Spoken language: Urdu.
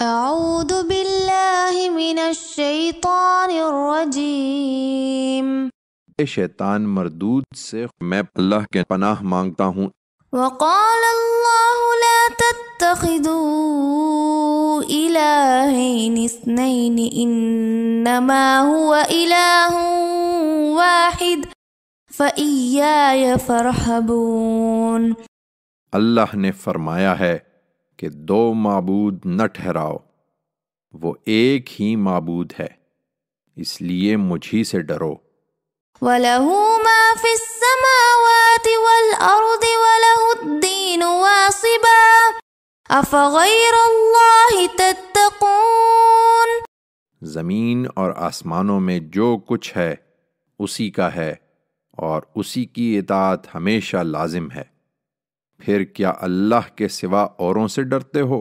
من شی اے شیطان مردود سے میں اللہ کے پناہ مانگتا ہوں وقال اللہ لا تتخذوا الہین اثنین انما هو الہ واحد فع فرحون اللہ نے فرمایا ہے کہ دو معبود نہ ٹھہراؤ وہ ایک ہی معبود ہے اس لیے مجھ ہی سے ڈرو وَلَهُ مَا فِي السَّمَاوَاتِ وَالْأَرْضِ وَلَهُ الدِّينُ وَاصِبًا اَفَغَيْرَ اللَّهِ تَتَّقُونَ زمین اور آسمانوں میں جو کچھ ہے اسی کا ہے اور اسی کی اطاعت ہمیشہ لازم ہے پھر کیا اللہ کے سوا اوروں سے ڈرتے ہو